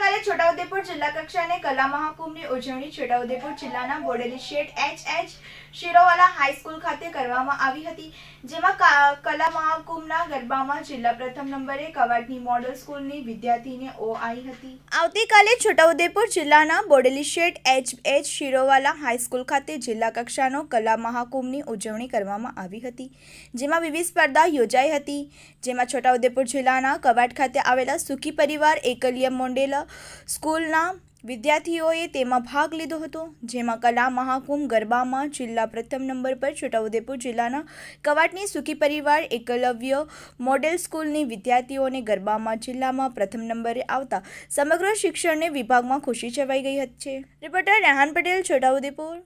આવતીકાલે છોટાઉદેપુર જિલ્લા કક્ષાને કલા મહાકુંભની ઉજવણી છોટાઉદેપુર જિલ્લાના બોડેલી શેઠ એચ એચ શિરોવાલા હાઈસ્કૂલ ખાતે કરવામાં આવી હતી જેમાં કલા મહાકુંભના ગરબામાં જિલ્લા પ્રથમ નંબરે કવાડની મોડલ સ્કૂલની વિદ્યાર્થીને ઓ આવી હતી આવતીકાલે છોટાઉદેપુર જિલ્લાના બોડેલી શેઠ એચ એચ શિરોવાલા હાઈસ્કૂલ ખાતે જિલ્લા કક્ષાનો કલા મહાકુંભની ઉજવણી કરવામાં આવી હતી જેમાં વિવિધ સ્પર્ધા યોજાઈ હતી જેમાં છોટાઉદેપુર જિલ્લાના કવાડ ખાતે આવેલા સુખી પરિવાર એકલ્ય મોંડેલા સ્કૂલના વિદ્યાર્થીઓએ તેમાં ભાગ લીધો હતો જેમાં કલા મહાકુંભ ગરબામાં જિલ્લા પ્રથમ નંબર પર છોટાઉદેપુર જિલ્લાના કવાટની સુખી પરિવાર એકલવ્ય મોડેલ સ્કૂલની વિદ્યાર્થીઓને ગરબામાં જિલ્લામાં પ્રથમ નંબરે આવતા સમગ્ર શિક્ષણને વિભાગમાં ખુશી છવાઈ ગઈ છે રિપોર્ટર રેહાન પટેલ છોટાઉદેપુર